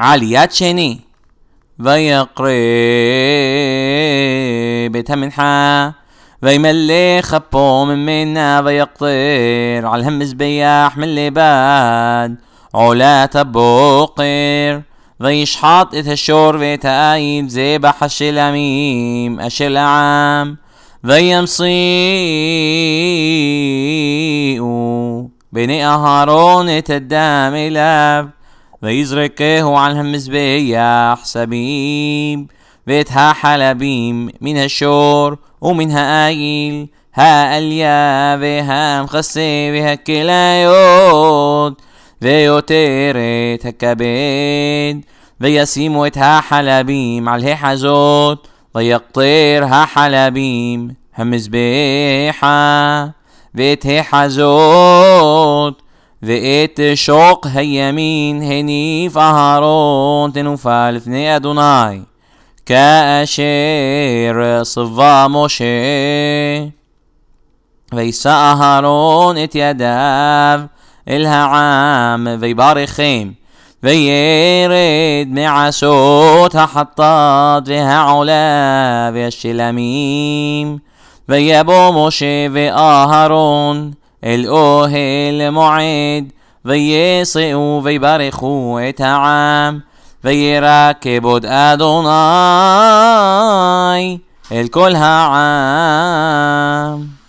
عاليات شيني ويقرب منحة ويملي خبو من منا ويقطير على الهم زبياح من لباد علا تبوقر ويشحط إت الشور وتأيب الاميم اشي العام ويمصيئو بني أهارون تدام إلاب ويزركه عنهم مزبيح سبيب بيتها حلبيم منها الشور ومنها آيل ها أليا بها مخصي بها كلايوت ويوتيرت هكبيد ويسيمو اتها حلبيم على حزوت ويقطير ها حلبيم همز بيحا بيت حزوت ואת שוק הימין הניף אהרון תנופה לפני אדוני, כאשר סבא משה. וישא אהרון את ידיו אל העם ויברכם, וירד מעשות החטאת והעולה והשלמים, ויבוא משה ואהרון الأهل معيد ويصئوا ويبرخوا تعام ويراكبوا أدوناي الكل عام